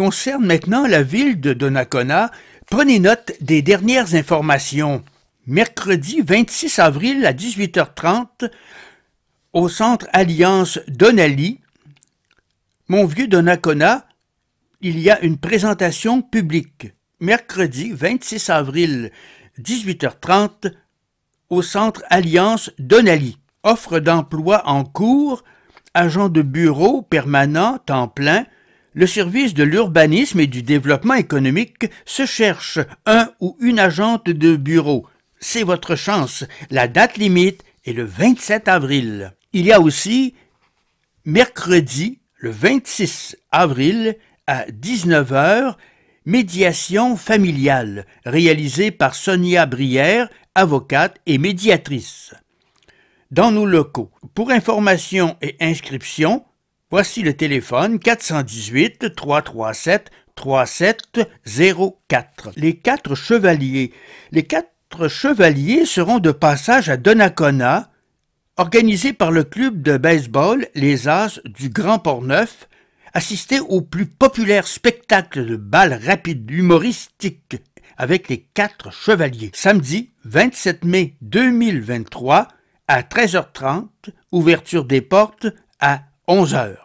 concerne maintenant la ville de Donnacona, prenez note des dernières informations. Mercredi 26 avril à 18h30, au centre Alliance Donali, mon vieux Donnacona, il y a une présentation publique. Mercredi 26 avril, 18h30, au centre Alliance Donali. Offre d'emploi en cours, agent de bureau permanent, temps plein, le service de l'urbanisme et du développement économique se cherche un ou une agente de bureau. C'est votre chance. La date limite est le 27 avril. Il y a aussi mercredi, le 26 avril, à 19h, médiation familiale, réalisée par Sonia Brière, avocate et médiatrice. Dans nos locaux, pour information et inscription, Voici le téléphone 418 337 3704. Les quatre chevaliers. Les quatre chevaliers seront de passage à Donacona, organisé par le club de baseball Les As du Grand Port-Neuf, assister au plus populaire spectacle de balles rapide humoristiques avec les quatre chevaliers. Samedi 27 mai 2023 à 13h30, ouverture des portes à 11 h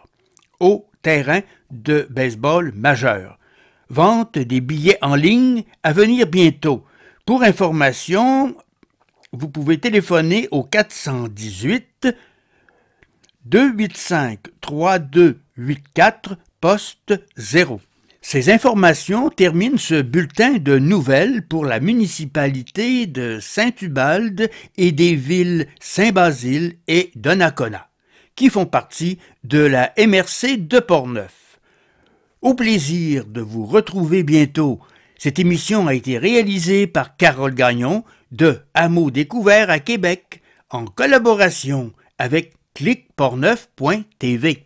au terrain de baseball majeur. Vente des billets en ligne à venir bientôt. Pour information, vous pouvez téléphoner au 418 285 3284 poste 0. Ces informations terminent ce bulletin de nouvelles pour la municipalité de Saint-Ubalde et des villes Saint-Basile et Donnacona qui font partie de la MRC de Portneuf. Au plaisir de vous retrouver bientôt. Cette émission a été réalisée par Carole Gagnon de Hameau Découvert à Québec en collaboration avec clicportneuf.tv